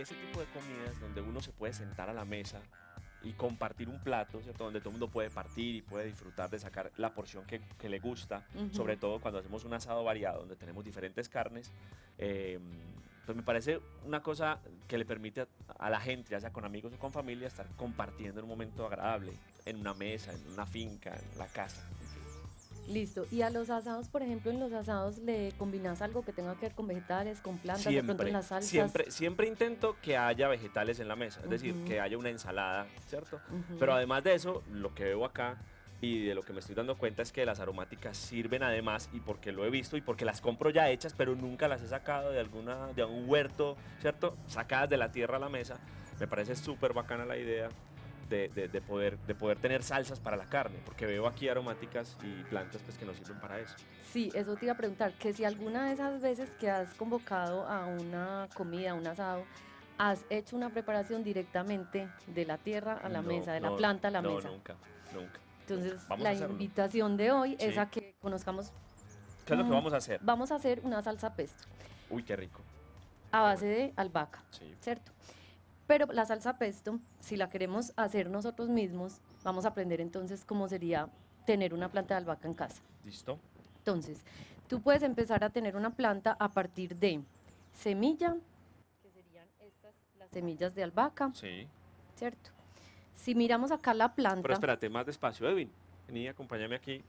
ese tipo de comidas donde uno se puede sentar a la mesa y compartir un plato, Donde todo el mundo puede partir y puede disfrutar de sacar la porción que, le gusta, sobre todo cuando hacemos un asado variado, donde tenemos diferentes carnes. Eh, pues me parece una cosa que le permite a, a, la gente, ya sea con amigos o con familia, estar compartiendo un momento agradable en una mesa, en una finca, en la casa. Listo. Y a los asados, por ejemplo, en los asados le combinas algo que tenga que ver con vegetales, con plantas, siempre, de pronto las salsas. Siempre, siempre intento que haya vegetales en la mesa, es decir, que haya una ensalada, ¿cierto? Pero además de eso, lo que veo acá y de lo que me estoy dando cuenta es que las aromáticas sirven además y porque lo he visto y porque las compro ya hechas, pero nunca las he sacado de alguna de un huerto, ¿cierto? Sacadas de la tierra a la mesa. Me parece súper bacana la idea de, poder, de poder tener salsas para la carne, porque veo aquí aromáticas y plantas pues, que nos sirven para eso. Sí, eso te iba a preguntar, que si alguna de esas veces que has convocado a una comida, a un asado, ¿Has hecho una preparación directamente de la tierra a la mesa, de la planta a la mesa? No, nunca, nunca. Entonces, la invitación de hoy es a que conozcamos... ¿Qué es lo que vamos a hacer? Vamos a hacer una salsa pesto. Uy, qué rico. A base de albahaca, sí. ¿cierto? Pero la salsa pesto, si la queremos hacer nosotros mismos, vamos a aprender entonces cómo sería tener una planta de albahaca en casa. ¿Listo? Entonces, tú puedes empezar a tener una planta a partir de semilla, que serían estas las semillas de albahaca. Sí. ¿Cierto? Si miramos acá la planta... Pero espérate, más despacio, Edwin. Vení, acompáñame aquí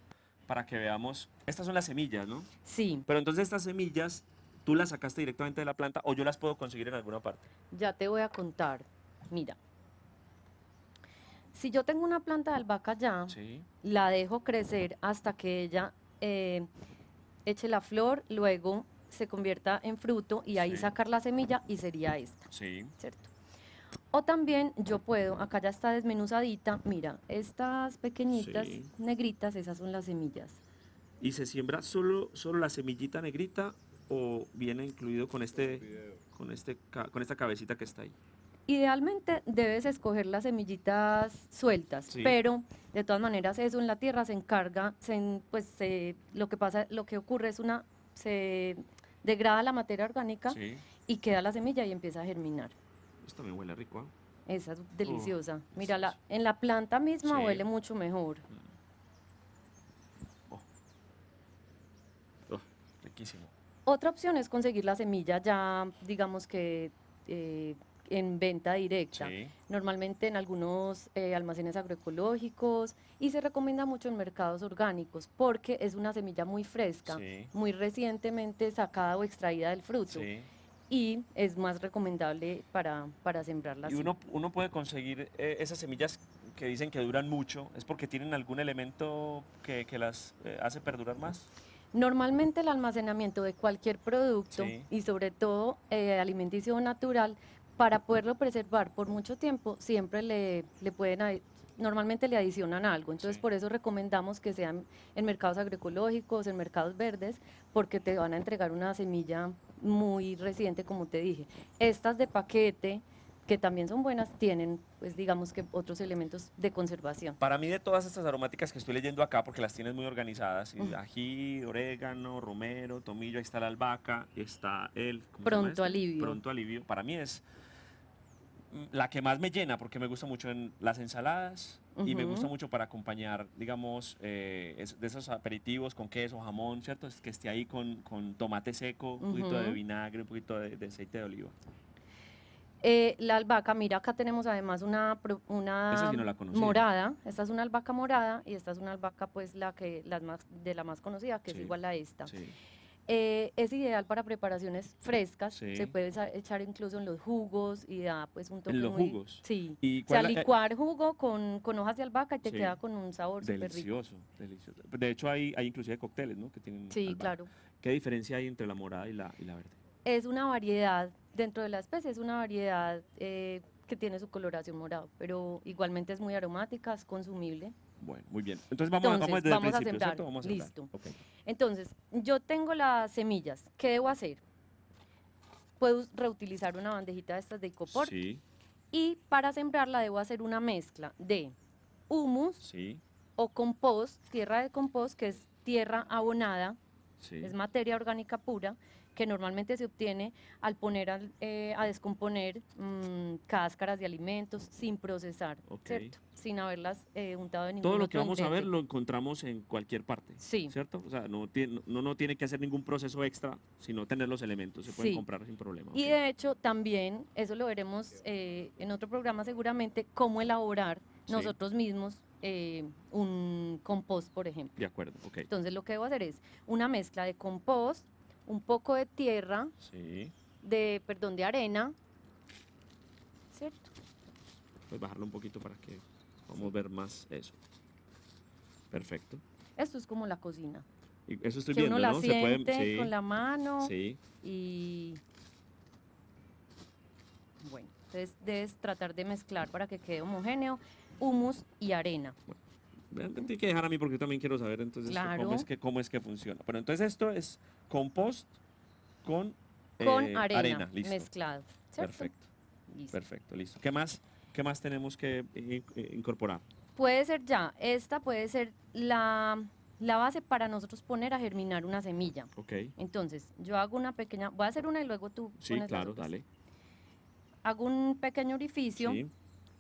para que veamos. Estas son las semillas, ¿no? Sí. Pero entonces estas semillas ¿Tú las sacaste directamente de la planta o yo las puedo conseguir en alguna parte? Ya te voy a contar. Mira, si yo tengo una planta de albahaca ya, la dejo crecer hasta que ella eh, eche la flor, luego se convierta en fruto y ahí sacar la semilla y sería esta. Sí. ¿Cierto? O también yo puedo, acá ya está desmenuzadita, mira, estas pequeñitas negritas, esas son las semillas. ¿Y se siembra solo, solo la semillita negrita o viene incluido con, este, con, este, con esta cabecita que está ahí? Idealmente debes escoger las semillitas sueltas, pero de todas maneras eso en la tierra se encarga, pues lo que pasa, lo que ocurre es una, se degrada la materia orgánica y queda la semilla y empieza a germinar. Esto me huele rico. ¿ah? Esa es deliciosa. Mira, en la planta misma huele mucho mejor. Mm. Oh. Oh, riquísimo. Otra opción es conseguir la semilla ya, digamos que eh, en venta directa, normalmente en algunos eh, almacenes agroecológicos y se recomienda mucho en mercados orgánicos porque es una semilla muy fresca, muy recientemente sacada o extraída del fruto. Y es más recomendable para, para sembrarla. Y uno, puede conseguir eh, esas semillas que dicen que duran mucho, ¿es porque tienen algún elemento que, que las hace perdurar más? Normalmente el almacenamiento de cualquier producto y sobre todo eh, alimenticio natural, para poderlo preservar por mucho tiempo, siempre le, pueden normalmente le adicionan algo. Entonces, por eso recomendamos que sean en mercados agroecológicos, en mercados verdes, porque te van a entregar una semilla muy reciente, como te dije. Estas de paquete, que también son buenas, tienen, pues digamos que otros elementos de conservación. Para mí de todas estas aromáticas que estoy leyendo acá, porque las tienes muy organizadas, ají, orégano, romero, tomillo, ahí está la albahaca, está el... Pronto este? alivio. Pronto alivio. Para mí es mm, la que más me llena, porque me gusta mucho en las ensaladas y me gusta mucho para acompañar, digamos, eh, de esos aperitivos con queso, jamón, ¿cierto? Es que esté ahí con, tomate seco, un poquito de vinagre, un poquito de aceite de oliva. Eh, la albahaca, mira, acá tenemos además una, una morada. Esta es una albahaca morada y esta es una albahaca, pues, la que la más, de la más conocida, que es igual a esta. Eh, es ideal para preparaciones frescas, se puede echar incluso en los jugos y da pues un toque ¿En los jugos? Sí, ¿Y o sea, eh? licuar jugo con, hojas de albahaca y te queda con un sabor delicioso, Delicioso, De hecho hay, inclusive cócteles, ¿no? Que tienen Sí, claro. ¿Qué diferencia hay entre la morada y la, y la verde? es una variedad dentro de la especie, es una variedad eh, que tiene su coloración morado, pero igualmente es muy aromática, es consumible. Bueno, muy bien. Entonces vamos, desde a sembrar, Vamos a sembrar. Listo. Entonces, yo tengo las semillas. ¿Qué debo hacer? Puedo reutilizar una bandejita de estas de icopor. Sí. Y para sembrarla debo hacer una mezcla de humus o compost, tierra de compost, que es tierra abonada, es materia orgánica pura, que normalmente se obtiene al poner eh, a descomponer mm, cáscaras de alimentos sin procesar, ¿cierto? Sin haberlas eh, untado en ningún Todo lo que vamos a ver lo encontramos en cualquier parte, sí. ¿cierto? O sea, no, tiene, no, tiene que hacer ningún proceso extra, sino tener los elementos, se pueden comprar sin problema. Y de hecho también, eso lo veremos eh, en otro programa seguramente, cómo elaborar nosotros mismos un compost, por ejemplo. De acuerdo, ok. Entonces lo que debo hacer es una mezcla de compost, un poco de tierra, de, perdón, de arena, ¿cierto? a pues bajarlo un poquito para que podamos ver más eso. Perfecto. Esto es como la cocina. eso estoy viendo, la ¿no? Se con la mano. Sí. Y bueno, entonces debes tratar de mezclar para que quede homogéneo, humus y arena. Tienes que dejar a mí porque yo también quiero saber entonces cómo, es que, cómo es que funciona. Pero entonces esto es compost con, con eh, arena, mezclado. Perfecto. Perfecto, listo. ¿Qué más, qué más tenemos que eh, eh, incorporar? Puede ser ya, esta puede ser la, la, base para nosotros poner a germinar una semilla. Ok. Entonces, yo hago una pequeña, voy a hacer una y luego tú. Sí, claro, dale. Hago un pequeño orificio,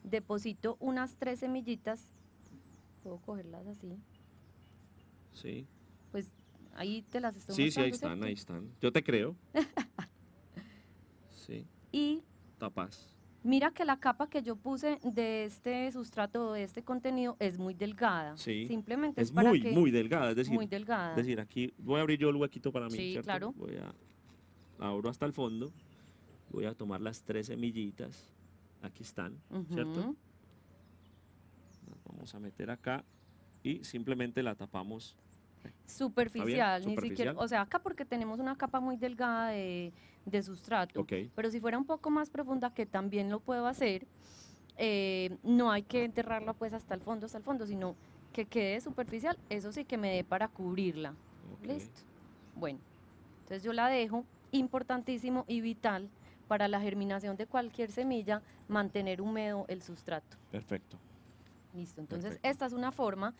deposito unas tres semillitas puedo cogerlas así. Sí. Pues ahí te las estoy Sí, sí, ahí están, ahí están. Yo te creo. sí. Y tapas. Mira que la capa que yo puse de este sustrato, de este contenido, es muy delgada. Sí. Simplemente es, muy, muy delgada. Es decir, muy delgada. Es decir, aquí voy a abrir yo el huequito para mí. Sí, claro. Voy a abro hasta el fondo. Voy a tomar las tres semillitas. Aquí están, ¿cierto? vamos a meter acá y simplemente la tapamos. Superficial, ni siquiera, o sea, acá porque tenemos una capa muy delgada de, sustrato, pero si fuera un poco más profunda, que también lo puedo hacer, eh, no hay que enterrarla pues hasta el fondo, hasta el fondo, sino que quede superficial, eso sí que me dé para cubrirla. Listo. Bueno, entonces yo la dejo, importantísimo y vital para la germinación de cualquier semilla, mantener húmedo el sustrato. Perfecto. Listo, entonces esta es una forma.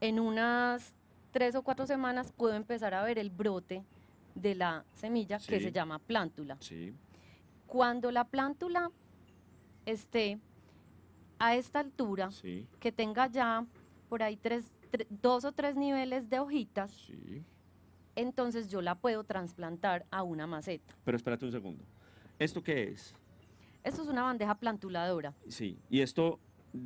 En unas tres o cuatro semanas puedo empezar a ver el brote de la semilla que se llama plántula. Sí. Cuando la plántula esté a esta altura, que tenga ya por ahí tres, dos o tres niveles de hojitas, entonces yo la puedo trasplantar a una maceta. Pero espérate un segundo. ¿Esto qué es? Esto es una bandeja plantuladora. Sí, y esto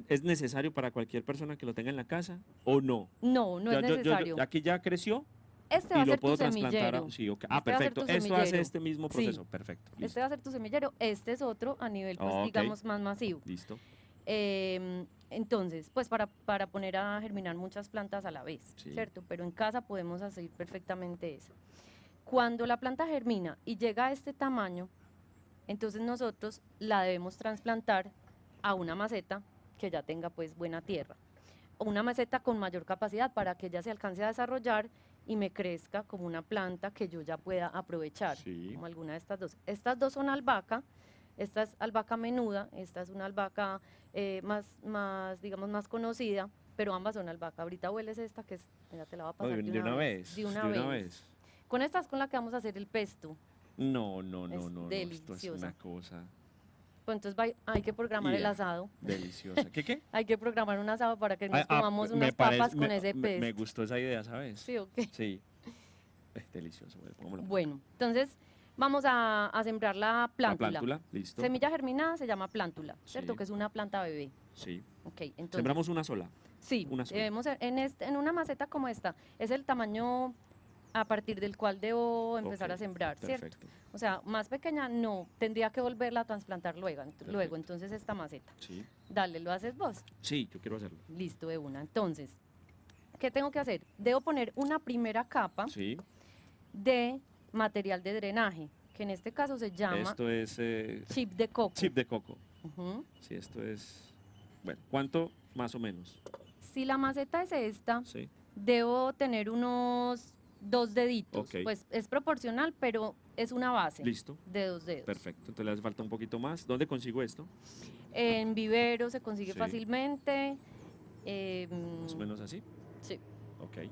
¿Es necesario para cualquier persona que lo tenga en la casa o no? No, no es necesario. aquí ya creció. Este va y ah, este a ser lo puedo tu trasplantar Ah, perfecto. Esto hace este mismo proceso. Perfecto. Este va a ser tu semillero. Este es otro a nivel, pues, digamos, más masivo. Listo. Em, entonces, pues para, para poner a germinar muchas plantas a la vez, ¿cierto? Pero en casa podemos hacer perfectamente eso. Cuando la planta germina y llega a este tamaño, entonces nosotros la debemos trasplantar a una maceta que ya tenga pues buena tierra. O una maceta con mayor capacidad para que ella se alcance a desarrollar y me crezca como una planta que yo ya pueda aprovechar, como alguna de estas dos. Estas dos son albahaca, esta es albahaca menuda, esta es una albahaca eh, más, más, digamos, más conocida, pero ambas son albahaca. Ahorita hueles esta que es, te la va a pasar de, una, vez, Con esta es con la que vamos a hacer el pesto. No, no, no, no, no, es una cosa. Pues entonces hay que programar el asado. Delicioso. ¿Qué qué? hay que programar un asado para que nos ah, ah, comamos unas papas con ese pez. Me, gustó esa idea, ¿sabes? Sí, ok. Sí. delicioso. Bueno, entonces vamos a, sembrar la plántula. La plántula, listo. Semilla germinada se llama plántula, ¿cierto? Que es una planta bebé. Sí. Ok, entonces. Sembramos una sola. Sí, una sola. debemos en, este, en una maceta como esta. Es el tamaño a partir del cual debo empezar a sembrar, ¿cierto? O sea, más pequeña no, tendría que volverla a trasplantar luego, luego entonces esta maceta. Sí. Dale, ¿lo haces vos? Sí, yo quiero hacerlo. Listo, de una. Entonces, ¿qué tengo que hacer? Debo poner una primera capa de material de drenaje, que en este caso se llama... Esto es... Eh, chip de coco. Chip de coco. Sí, esto es... Bueno, ¿cuánto más o menos? Si la maceta es esta, debo tener unos dos deditos. Pues es proporcional, pero es una base. Listo. De dos dedos. Perfecto. Entonces le hace falta un poquito más. ¿Dónde consigo esto? En vivero se consigue fácilmente. Em, más o menos así. Sí. Ok.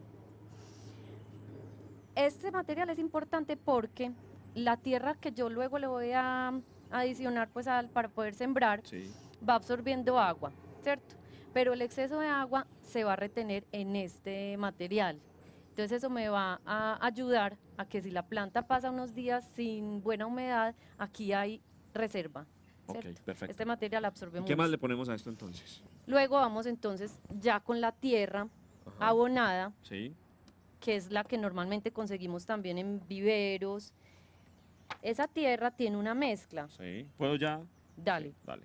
Este material es importante porque la tierra que yo luego le voy a adicionar pues al, para poder sembrar va absorbiendo agua, ¿cierto? Pero el exceso de agua se va a retener en este material. Entonces eso me va a ayudar a que si la planta pasa unos días sin buena humedad, aquí hay reserva. Ok, perfecto. Este material absorbe mucho. ¿Qué más le ponemos a esto entonces? Luego vamos entonces ya con la tierra abonada, que es la que normalmente conseguimos también en viveros. Esa tierra tiene una mezcla. Sí, ¿puedo ya? Dale. dale.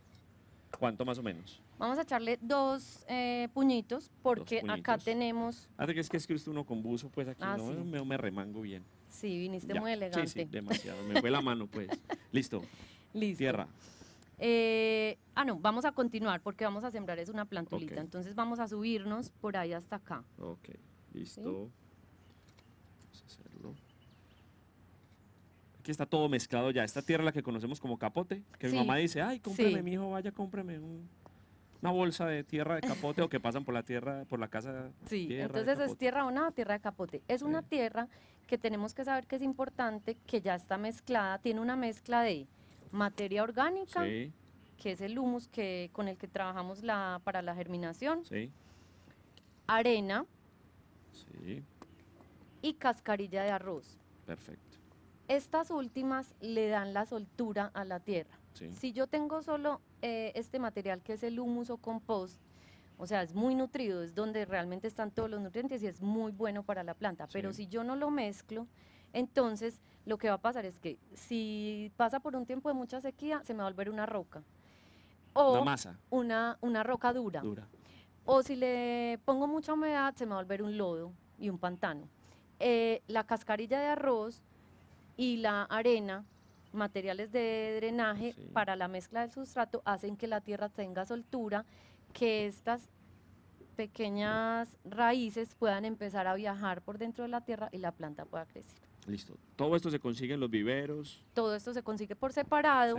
¿Cuánto más o menos? Vamos a echarle dos eh, puñitos porque acá tenemos... Ah, que es que escribiste uno con buzo, pues aquí ah, no me, remango bien. Sí, viniste muy elegante. Sí, sí, demasiado. me fue la mano, pues. Listo. Listo. Tierra. Eh, ah, no, vamos a continuar porque vamos a sembrar es una plantulita. Entonces vamos a subirnos por ahí hasta acá. Ok, listo. Vamos a hacerlo. Aquí está todo mezclado ya. Esta tierra la que conocemos como capote, que mi mamá dice, ay, cómpreme, mi hijo, vaya, cómpreme un una bolsa de tierra de capote o que pasan por la tierra, por la casa. Sí, entonces es tierra o nada, tierra de capote. Es una tierra que tenemos que saber que es importante, que ya está mezclada, tiene una mezcla de materia orgánica, que es el humus que, con el que trabajamos la, para la germinación, arena y cascarilla de arroz. Perfecto. Estas últimas le dan la soltura a la tierra. Si yo tengo solo eh, este material que es el humus o compost, o sea, es muy nutrido, es donde realmente están todos los nutrientes y es muy bueno para la planta. Pero si yo no lo mezclo, entonces lo que va a pasar es que si pasa por un tiempo de mucha sequía, se me va a volver una roca. O una Una, roca dura. O si le pongo mucha humedad, se me va a volver un lodo y un pantano. Eh, la cascarilla de arroz y la arena materiales de drenaje para la mezcla del sustrato hacen que la tierra tenga soltura, que estas pequeñas raíces puedan empezar a viajar por dentro de la tierra y la planta pueda crecer. Listo. Todo esto se consigue en los viveros. Todo esto se consigue por separado.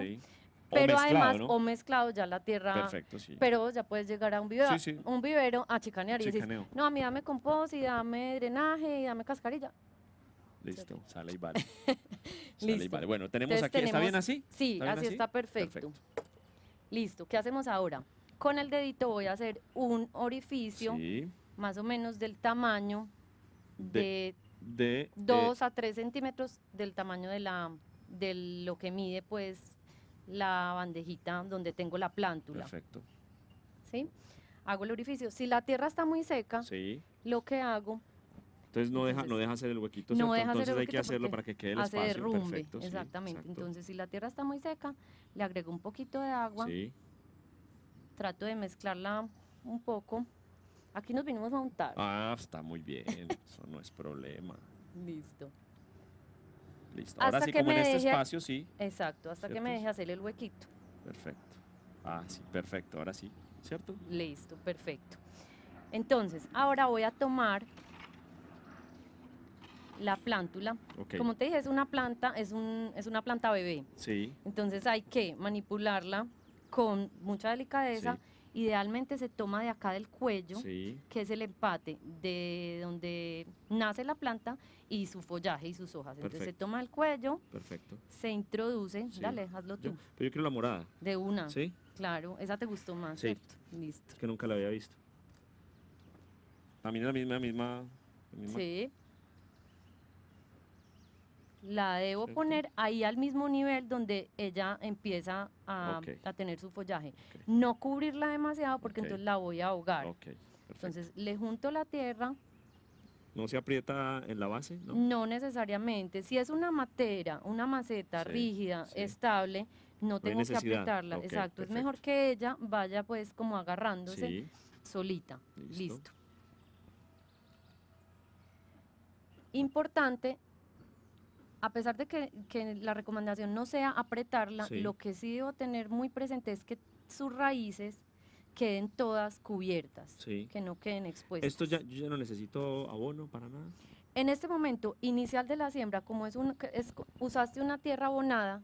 Pero además, o mezclado ya la tierra. Perfecto, sí. Pero ya puedes llegar a un vivero, Un vivero a chicanear y decir, no, a mí dame compost y dame drenaje y dame cascarilla. Listo, sale y vale. y Bueno, tenemos aquí, ¿está bien así? Sí, así, está perfecto. Listo, ¿qué hacemos ahora? Con el dedito voy a hacer un orificio más o menos del tamaño de, 2 a 3 centímetros del tamaño de, la, de lo que mide pues la bandejita donde tengo la plántula. Perfecto. ¿Sí? Hago el orificio. Si la tierra está muy seca, sí. lo que hago entonces no deja, no deja hacer el huequito, no deja entonces hay que hacerlo para que quede el espacio derrumbe, perfecto. Exactamente, entonces si la tierra está muy seca, le agrego un poquito de agua, sí. trato de mezclarla un poco. Aquí nos vinimos a untar. Ah, está muy bien, eso no es problema. Listo. Listo. Ahora sí, que como en este espacio, sí. Exacto, hasta que me deje hacer el huequito. Perfecto. Ah, sí, perfecto. Ahora sí, ¿cierto? Listo, perfecto. Entonces, ahora voy a tomar la plántula. Como te dije, es una planta, es, un, es una planta bebé. Sí. Entonces hay que manipularla con mucha delicadeza. Idealmente se toma de acá del cuello, que es el empate de donde nace la planta y su follaje y sus hojas. Entonces se toma el cuello, Perfecto. se introduce, dale, hazlo tú. pero yo quiero la morada. De una. Sí. Claro, esa te gustó más, Listo. que nunca la había visto. También la misma, la misma. Sí la debo poner ahí al mismo nivel donde ella empieza a, tener su follaje. No cubrirla demasiado porque entonces la voy a ahogar. entonces le junto la tierra. ¿No se aprieta en la base? No, no necesariamente. Si es una matera, una maceta rígida, estable, no, tengo que apretarla. Exacto. Es mejor que ella vaya pues como agarrándose solita. Listo. Importante a pesar de que, la recomendación no sea apretarla, lo que sí debo tener muy presente es que sus raíces queden todas cubiertas, que no queden expuestas. Esto ya, no necesito abono para nada. En este momento inicial de la siembra, como es, usaste una tierra abonada,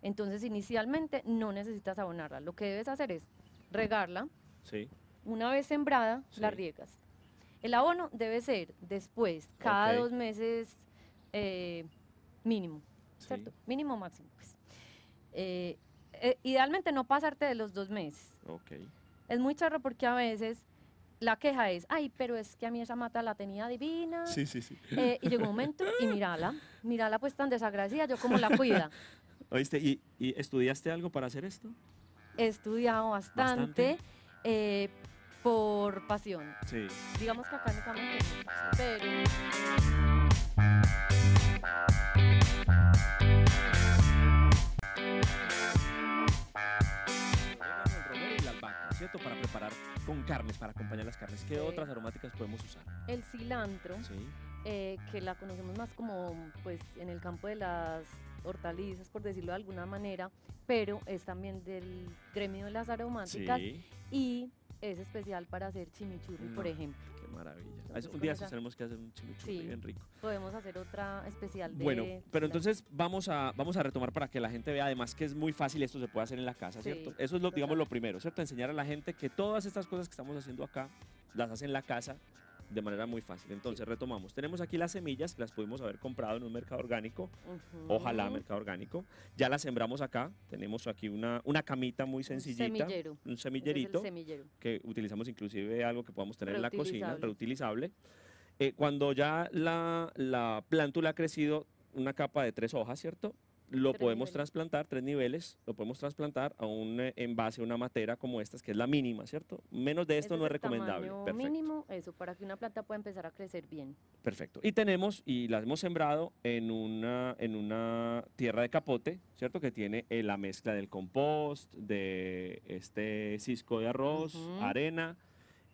entonces inicialmente no necesitas abonarla. Lo que debes hacer es regarla. Una vez sembrada, la riegas. El abono debe ser después, cada dos meses eh, mínimo, ¿cierto? Mínimo máximo, pues. eh, eh, idealmente no pasarte de los dos meses. Ok. Es muy charro porque a veces la queja es, ay, pero es que a mí esa mata la tenía divina. Sí, sí, sí. Eh, y llegó un momento y mírala, mírala pues tan desagradecida, yo como la cuida. ¿Oíste? ¿Y, estudiaste algo para hacer esto? He estudiado bastante, por pasión. Sí. Digamos que acá no, pero... Para preparar con carnes, para acompañar las carnes. ¿Qué otras aromáticas podemos usar? El cilantro, eh, que la conocemos más como pues en el campo de las hortalizas, por decirlo de alguna manera, pero es también del gremio de las aromáticas y es especial para hacer chimichurri, por mm, ejemplo. Qué maravilla. Ah, un día tenemos que hacer un chimichurri bien rico. Podemos hacer otra especial Bueno, pero entonces vamos a, vamos a retomar para que la gente vea además que es muy fácil, esto se puede hacer en la casa, ¿cierto? Eso es, lo, digamos, lo primero, ¿cierto? Enseñar a la gente que todas estas cosas que estamos haciendo acá, las hace en la casa de manera muy fácil. Entonces, retomamos. Tenemos aquí las semillas las pudimos haber comprado en un mercado orgánico. Ojalá mercado orgánico. Ya las sembramos acá. Tenemos aquí una, camita muy sencillita. Un semillero. Un semillerito. semillero. Que utilizamos inclusive algo que podamos tener en la cocina, reutilizable. Eh, cuando ya la, plántula ha crecido una capa de tres hojas, ¿cierto? Lo podemos trasplantar, tres niveles, lo podemos trasplantar a un eh, envase, una matera como estas, que es la mínima, ¿cierto? Menos de esto no es, recomendable. Perfecto. mínimo, eso, para que una planta pueda empezar a crecer bien. Perfecto. Y tenemos, y las hemos sembrado en una, en una tierra de capote, ¿cierto? Que tiene eh, la mezcla del compost, de este cisco de arroz, arena,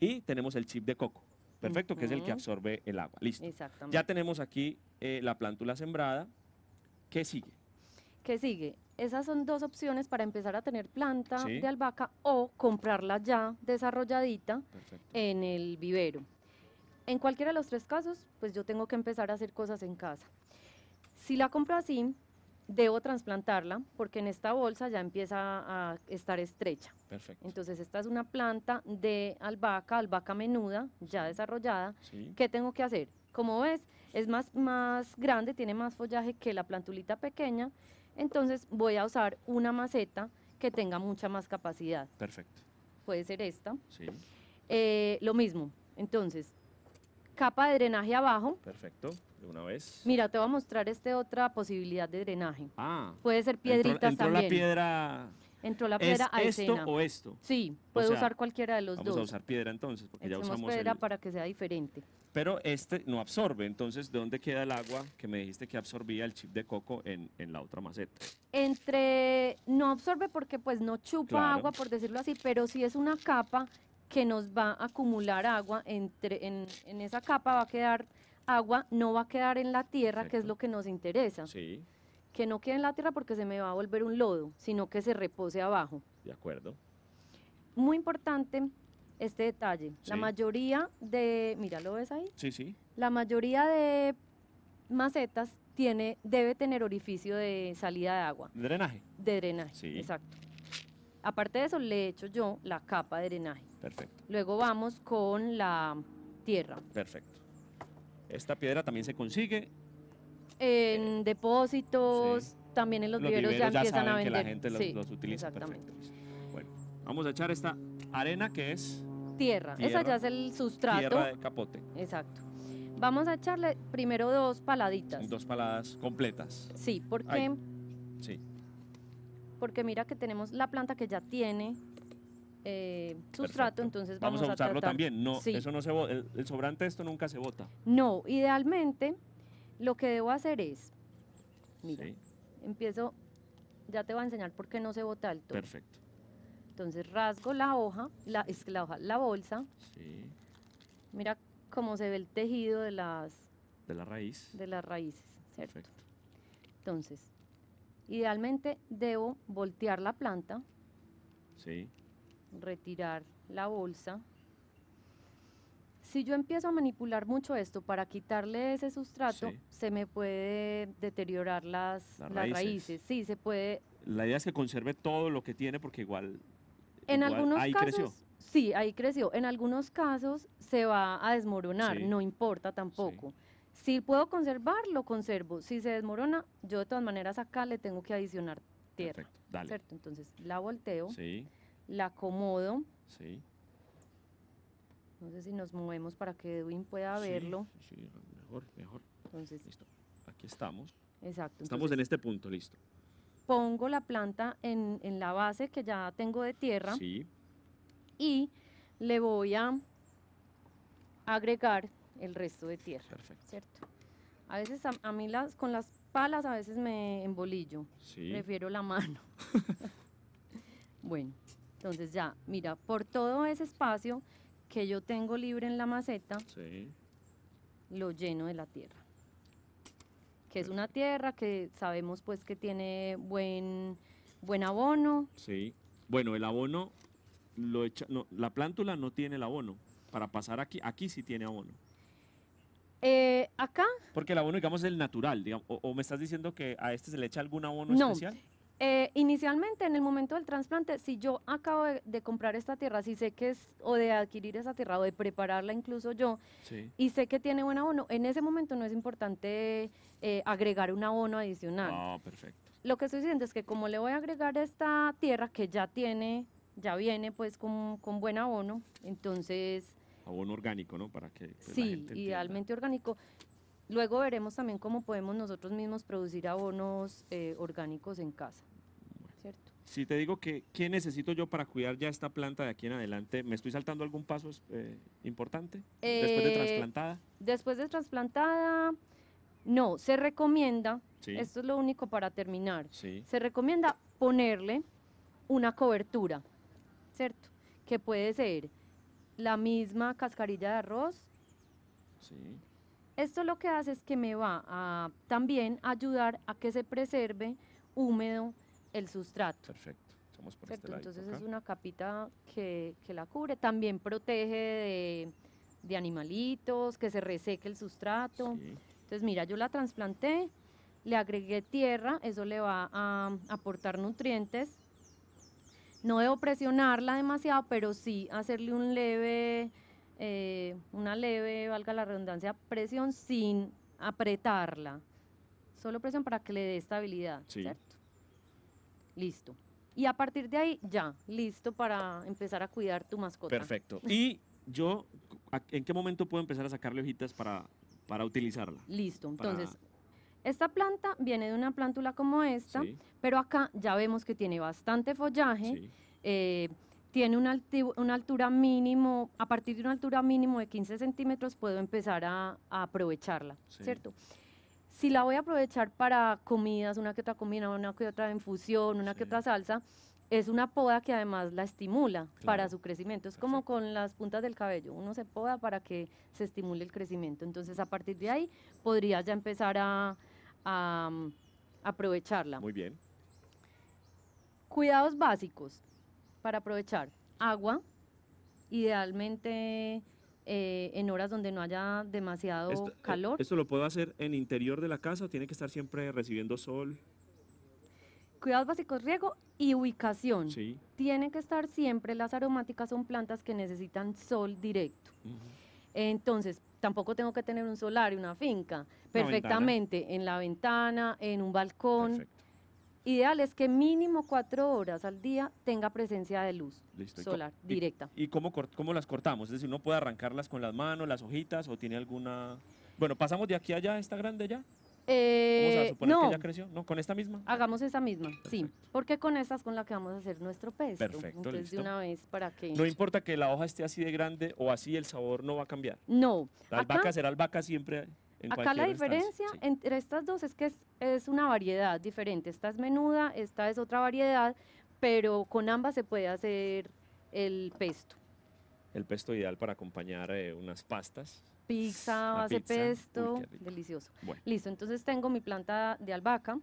y tenemos el chip de coco perfecto, que es el que absorbe el agua. Listo. Ya tenemos aquí eh, la plántula sembrada. ¿Qué sigue? ¿Qué sigue? Esas son dos opciones para empezar a tener planta de albahaca o comprarla ya desarrolladita en el vivero. En cualquiera de los tres casos, pues yo tengo que empezar a hacer cosas en casa. Si la compro así, debo trasplantarla porque en esta bolsa ya empieza a estar estrecha. Perfecto. Entonces, esta es una planta de albahaca, albahaca menuda, ya desarrollada. ¿Qué tengo que hacer? Como ves, es más, más grande, tiene más follaje que la plantulita pequeña. Entonces, voy a usar una maceta que tenga mucha más capacidad. Perfecto. Puede ser esta. Sí. Eh, lo mismo. Entonces, capa de drenaje abajo. Perfecto, de una vez. Mira, te voy a mostrar esta otra posibilidad de drenaje. Ah. Puede ser piedritas entró, entró la piedra... Entró la piedra ahí esto o esto? Sí, puede usar cualquiera de los dos. Vamos a usar piedra entonces, porque ya usamos piedra para que sea diferente. Pero este no absorbe, entonces, ¿de dónde queda el agua que me dijiste que absorbía el chip de coco en, la otra maceta? Entre, no absorbe porque pues no chupa agua, por decirlo así, pero si es una capa que nos va a acumular agua entre, en, esa capa va a quedar agua, no va a quedar en la tierra, que es lo que nos interesa. Sí. Que no quede en la tierra porque se me va a volver un lodo, sino que se repose abajo. De acuerdo. Muy importante este detalle. La mayoría de, mira, ¿lo ves ahí? Sí, sí. La mayoría de macetas tiene, debe tener orificio de salida de agua. ¿De drenaje? De drenaje, sí. exacto. Aparte de eso, le he hecho yo la capa de drenaje. Perfecto. Luego vamos con la tierra. Perfecto. Esta piedra también se consigue. En eh, depósitos, también en los, viveros, ya, empiezan a vender. que la gente los, utiliza. Bueno, vamos a echar esta arena que es... Tierra. tierra. Esa ya es el sustrato. Tierra de capote. Exacto. Vamos a echarle primero dos paladitas. Dos paladas completas. Sí, porque... Sí porque mira que tenemos la planta que ya tiene eh, sustrato, entonces vamos, a usarlo también. No, eso no se el, sobrante esto nunca se bota. No, idealmente lo que debo hacer es, mira, empiezo, ya te voy a enseñar por qué no se bota el todo. Perfecto. Entonces rasgo la hoja, la, es la hoja, la bolsa. Sí. Mira cómo se ve el tejido de las de la raíz. De las raíces, Perfecto. Entonces, Idealmente debo voltear la planta. Retirar la bolsa. Si yo empiezo a manipular mucho esto para quitarle ese sustrato, se me puede deteriorar las, raíces. Sí, se puede. La idea es que conserve todo lo que tiene porque igual. En algunos ahí creció. Sí, ahí creció. En algunos casos se va a desmoronar, no importa tampoco. Si puedo conservar, lo conservo. Si se desmorona, yo de todas maneras acá le tengo que adicionar tierra. Perfecto, dale. Entonces la volteo, sí. la acomodo. Sí. No sé si nos movemos para que Edwin pueda verlo. Sí, mejor, mejor. Entonces, listo. Aquí estamos. Exacto. Estamos en este punto, listo. Pongo la planta en, en la base que ya tengo de tierra. Sí. Y le voy a agregar el resto de tierra. Perfecto. ¿Cierto? A veces a, mí las, con las palas a veces me embolillo. Prefiero la mano. bueno, entonces ya, mira, por todo ese espacio que yo tengo libre en la maceta, lo lleno de la tierra. Que es una tierra que sabemos pues que tiene buen, buen abono. Sí. Bueno, el abono lo echa, no, la plántula no tiene el abono. Para pasar aquí, aquí sí tiene abono. Eh, acá. Porque el abono, digamos, es el natural, digamos, o, me estás diciendo que a este se le echa algún abono especial. Eh, inicialmente, en el momento del trasplante, si yo acabo de, comprar esta tierra, si sé que es, o de adquirir esa tierra, o de prepararla incluso yo, y sé que tiene buen abono, en ese momento no es importante eh, agregar un abono adicional. Ah, perfecto. Lo que estoy diciendo es que como le voy a agregar esta tierra que ya tiene, ya viene pues con, con buen abono, entonces abono orgánico, ¿no? Para que pues, sí, idealmente orgánico. Luego veremos también cómo podemos nosotros mismos producir abonos eh, orgánicos en casa. ¿Cierto? Si te digo que, ¿qué necesito yo para cuidar ya esta planta de aquí en adelante? ¿Me estoy saltando algún paso eh, importante después de eh, trasplantada? Después de trasplantada, no, se recomienda, esto es lo único para terminar, se recomienda ponerle una cobertura, ¿cierto? Que puede ser la misma cascarilla de arroz. Esto lo que hace es que me va a también ayudar a que se preserve húmedo el sustrato. Perfecto. Estamos por este Perfecto. Entonces es una capita que, la cubre. También protege de, animalitos, que se reseque el sustrato. Entonces, mira, yo la trasplanté, le agregué tierra, eso le va a aportar nutrientes no debo presionarla demasiado, pero sí hacerle un leve, eh, una leve, valga la redundancia, presión sin apretarla. Solo presión para que le dé estabilidad, sí. ¿cierto? Listo. Y a partir de ahí, ya, listo para empezar a cuidar tu mascota. Perfecto. ¿Y yo en qué momento puedo empezar a sacarle hojitas para, para utilizarla? Listo. Entonces, esta planta viene de una plántula como esta, pero acá ya vemos que tiene bastante follaje. Eh, tiene una, una, altura mínimo, a partir de una altura mínimo de 15 centímetros puedo empezar a, aprovecharla, ¿cierto? Si la voy a aprovechar para comidas, una que otra comida, una que otra infusión, una que otra salsa, es una poda que además la estimula para su crecimiento. Es como con las puntas del cabello, uno se poda para que se estimule el crecimiento. Entonces, a partir de ahí, podrías ya empezar a, a aprovecharla. Muy bien. Cuidados básicos para aprovechar. Agua, idealmente eh, en horas donde no haya demasiado eh, calor. ¿Esto lo puedo hacer en interior de la casa o tiene que estar siempre recibiendo sol? Cuidados básicos, riego y ubicación. Sí. Tiene que estar siempre, las aromáticas son plantas que necesitan sol directo. Entonces, tampoco tengo que tener un solar y una finca. Perfectamente, en la ventana, en un balcón. Ideal es que mínimo cuatro horas al día tenga presencia de luz solar directa. ¿Y cómo, las cortamos? Es decir, ¿uno puede arrancarlas con las manos, las hojitas o tiene alguna...? Bueno, ¿pasamos de aquí a allá? ¿Está grande ya? Vamos a eh, suponer que ya creció. ¿Con esta misma? Hagamos esa misma, sí. Porque con esta es con la que vamos a hacer nuestro pez. Perfecto, Entonces, de una vez, ¿para que No importa que la hoja esté así de grande o así, el sabor no va a cambiar. No. La albahaca será albahaca siempre. Acá la diferencia entre estas dos es que es, una variedad diferente. Esta es menuda, esta es otra variedad, pero con ambas se puede hacer el pesto. El pesto ideal para acompañar eh, unas pastas. Pizza, base pesto, delicioso. Listo, entonces tengo mi planta de albahaca.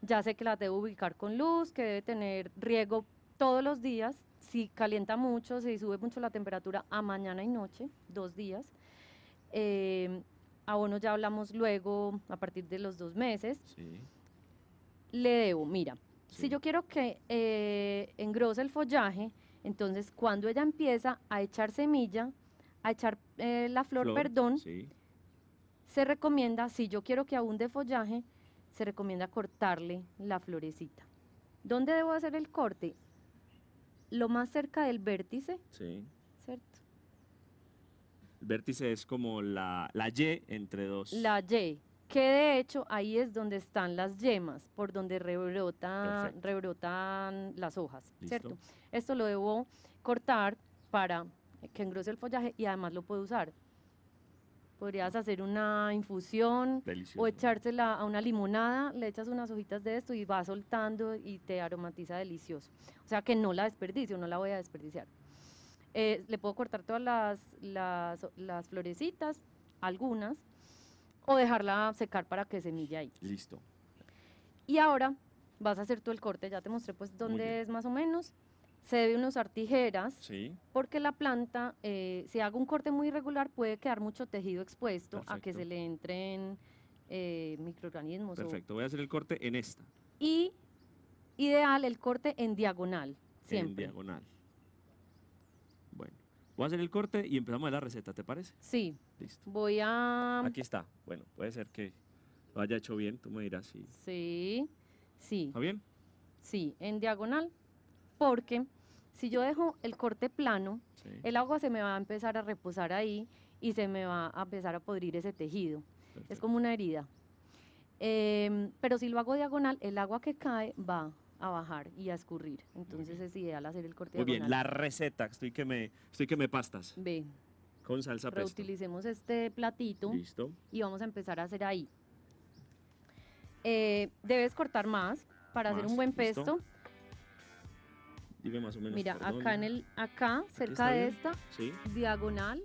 Ya sé que la debo ubicar con luz, que debe tener riego todos los días. Si calienta mucho, si sube mucho la temperatura a mañana y noche, dos días. Eh, a ya hablamos luego a partir de los dos meses. Sí. Le debo, mira, si yo quiero que eh, engrose el follaje, entonces cuando ella empieza a echar semilla, a echar eh, la flor, perdón, se recomienda, si yo quiero que abunde follaje, se recomienda cortarle la florecita. ¿Dónde debo hacer el corte? Lo más cerca del vértice. Sí. ¿Cierto? El vértice es como la, la Y entre dos. La Y, que de hecho ahí es donde están las yemas, por donde rebrotan las hojas, ¿cierto? Esto lo debo cortar para que engrose el follaje y además lo puedo usar. Podrías hacer una infusión o echársela a una limonada, le echas unas hojitas de esto y va soltando y te aromatiza delicioso. O sea que no la desperdicio, no la voy a desperdiciar. Eh, le puedo cortar todas las, las, florecitas, algunas, o dejarla secar para que semille ahí. Listo. Y ahora vas a hacer tú el corte, ya te mostré pues dónde es más o menos. Se deben usar tijeras, sí. porque la planta, eh, si hago un corte muy irregular, puede quedar mucho tejido expuesto a que se le entren eh, microorganismos. Perfecto, voy a hacer el corte en esta. Y ideal el corte en diagonal, siempre. En diagonal a hacer el corte y empezamos la receta, ¿te parece? Sí. Listo. Voy a... Aquí está. Bueno, puede ser que lo haya hecho bien, tú me dirás Sí, sí. ¿Está bien? Sí, en diagonal, porque si yo dejo el corte plano, el agua se me va a empezar a reposar ahí y se me va a empezar a podrir ese tejido. Es como una herida. Em, pero si lo hago diagonal, el agua que cae va a bajar y a escurrir. Entonces es ideal hacer el corte Muy bien, la receta, estoy que me, estoy que me pastas. Ve. Con salsa pesto. Reutilicemos este platito. Y vamos a empezar a hacer ahí. Eh, debes cortar más para hacer un buen pesto. Mira, acá en el, acá, cerca de esta, diagonal.